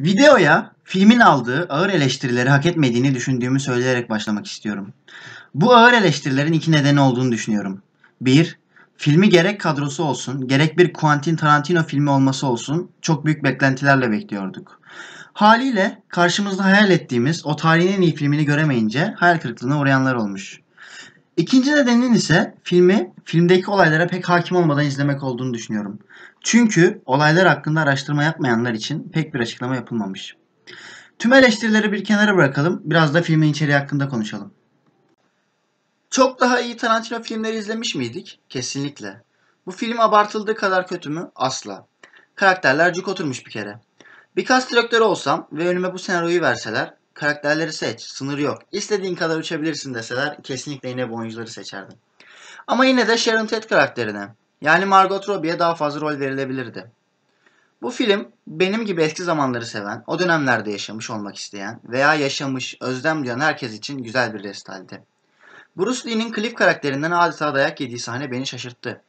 Videoya filmin aldığı ağır eleştirileri hak etmediğini düşündüğümü söyleyerek başlamak istiyorum. Bu ağır eleştirilerin iki nedeni olduğunu düşünüyorum. Bir, Filmi gerek kadrosu olsun, gerek bir Quentin Tarantino filmi olması olsun çok büyük beklentilerle bekliyorduk. Haliyle karşımızda hayal ettiğimiz o tarihin en iyi filmini göremeyince hayal kırıklığına uğrayanlar olmuş. İkinci nedenin ise filmi filmdeki olaylara pek hakim olmadan izlemek olduğunu düşünüyorum. Çünkü olaylar hakkında araştırma yapmayanlar için pek bir açıklama yapılmamış. Tüm eleştirileri bir kenara bırakalım, biraz da filmin içeriği hakkında konuşalım. Çok daha iyi Tarantino filmleri izlemiş miydik? Kesinlikle. Bu film abartıldığı kadar kötü mü? Asla. Karakterler cuk oturmuş bir kere. Birkaç direktörü olsam ve önüme bu senaryoyu verseler Karakterleri seç. Sınır yok. İstediğin kadar uçabilirsin deseler kesinlikle yine bu oyuncuları seçerdim. Ama yine de Sharon Tate karakterine yani Margot Robbie'ye daha fazla rol verilebilirdi. Bu film benim gibi eski zamanları seven, o dönemlerde yaşamış olmak isteyen veya yaşamış, özlem duyan herkes için güzel bir restaldi. Bruce Lee'nin klip karakterinden adeta dayak yediği sahne beni şaşırttı.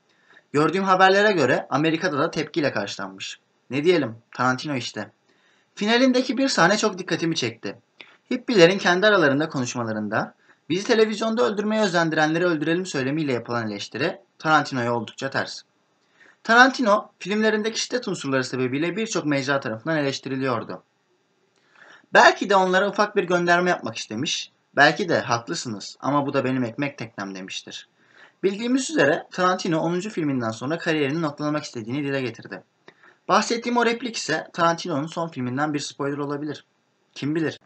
Gördüğüm haberlere göre Amerika'da da tepkiyle karşılanmış. Ne diyelim, Tarantino işte. Finalindeki bir sahne çok dikkatimi çekti. Hippilerin kendi aralarında konuşmalarında bizi televizyonda öldürmeye özendirenleri öldürelim söylemiyle yapılan eleştiri Tarantino'ya oldukça ters. Tarantino filmlerindeki şiddet unsurları sebebiyle birçok mecra tarafından eleştiriliyordu. Belki de onlara ufak bir gönderme yapmak istemiş, belki de haklısınız ama bu da benim ekmek teknem demiştir. Bildiğimiz üzere Tarantino 10. filminden sonra kariyerini noktalamak istediğini dile getirdi. Bahsettiğim o replik ise Tarantino'nun son filminden bir spoiler olabilir. Kim bilir.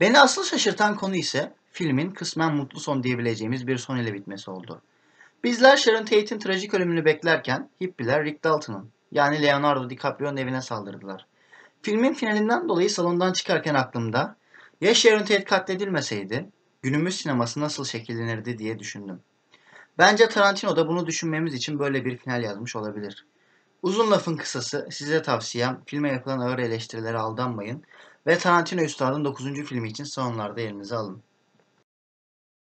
Beni asıl şaşırtan konu ise filmin kısmen mutlu son diyebileceğimiz bir son ile bitmesi oldu. Bizler Sharon Tate'in trajik ölümünü beklerken hippiler Rick Dalton'ın yani Leonardo DiCaprio'nun evine saldırdılar. Filmin finalinden dolayı salondan çıkarken aklımda ya Sharon Tate katledilmeseydi günümüz sineması nasıl şekillenirdi diye düşündüm. Bence Tarantino da bunu düşünmemiz için böyle bir final yazmış olabilir. Uzun lafın kısası size tavsiyem filme yapılan ağır eleştirilere aldanmayın ve Tarantino Üstad'ın 9. filmi için salonlarda yerinizi alın.